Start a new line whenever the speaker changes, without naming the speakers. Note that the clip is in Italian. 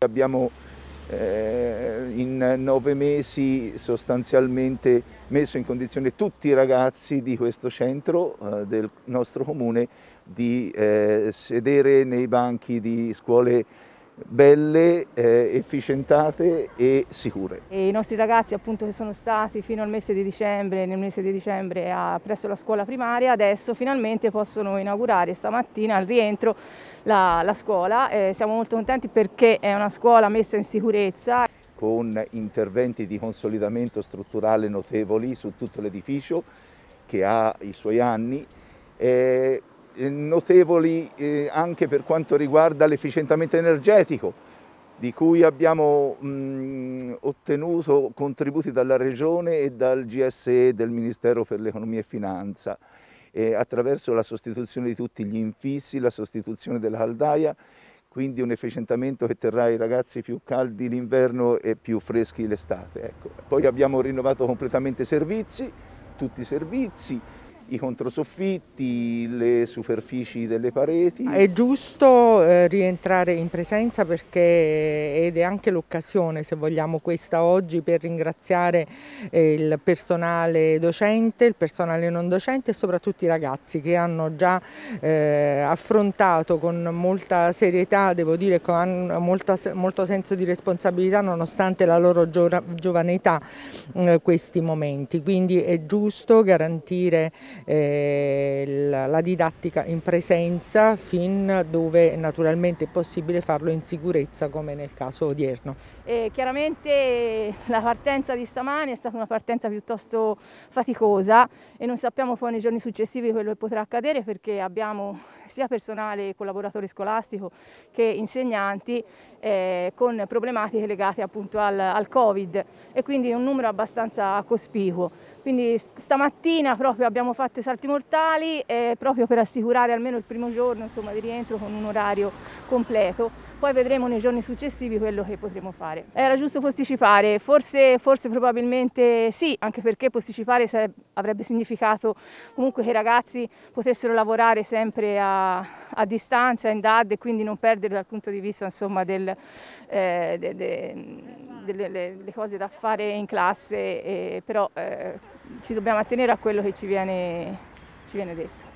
Abbiamo eh, in nove mesi sostanzialmente messo in condizione tutti i ragazzi di questo centro, eh, del nostro comune, di eh, sedere nei banchi di scuole belle, eh, efficientate e sicure.
E I nostri ragazzi appunto che sono stati fino al mese di dicembre, nel mese di dicembre a, presso la scuola primaria, adesso finalmente possono inaugurare stamattina al rientro la, la scuola. Eh, siamo molto contenti perché è una scuola messa in sicurezza
con interventi di consolidamento strutturale notevoli su tutto l'edificio che ha i suoi anni eh, eh, notevoli eh, anche per quanto riguarda l'efficientamento energetico di cui abbiamo mh, mm, ottenuto contributi dalla Regione e dal GSE del Ministero per l'Economia e Finanza eh, attraverso la sostituzione di tutti gli infissi, la sostituzione della caldaia, quindi un efficientamento che terrà i ragazzi più caldi l'inverno e più freschi l'estate. Ecco. Poi abbiamo rinnovato completamente i servizi, tutti i servizi, i controsoffitti, le superfici delle pareti. È
giusto eh, rientrare in presenza perché ed è anche l'occasione, se vogliamo, questa oggi per ringraziare eh, il personale docente, il personale non docente e soprattutto i ragazzi che hanno già eh, affrontato con molta serietà, devo dire con molta, molto senso di responsabilità nonostante la loro giovane giovanità eh, questi momenti. Quindi è giusto garantire eh, la, la didattica in presenza fin dove naturalmente è possibile farlo in sicurezza come nel caso odierno.
E chiaramente la partenza di stamani è stata una partenza piuttosto faticosa e non sappiamo poi nei giorni successivi quello che potrà accadere perché abbiamo sia personale collaboratore scolastico che insegnanti eh, con problematiche legate appunto al, al, Covid e quindi un numero abbastanza cospicuo. Quindi stamattina proprio abbiamo fatto i salti mortali eh, proprio per assicurare almeno il primo giorno insomma, di rientro con un orario completo, poi vedremo nei giorni successivi quello che potremo fare. Era giusto posticipare, forse, forse probabilmente sì, anche perché posticipare sarebbe avrebbe significato comunque che i ragazzi potessero lavorare sempre a, a distanza, in DAD e quindi non perdere dal punto di vista insomma, del, eh, de, de, delle, delle cose da fare in classe, e, però eh, ci dobbiamo attenere a quello che ci viene, ci viene detto.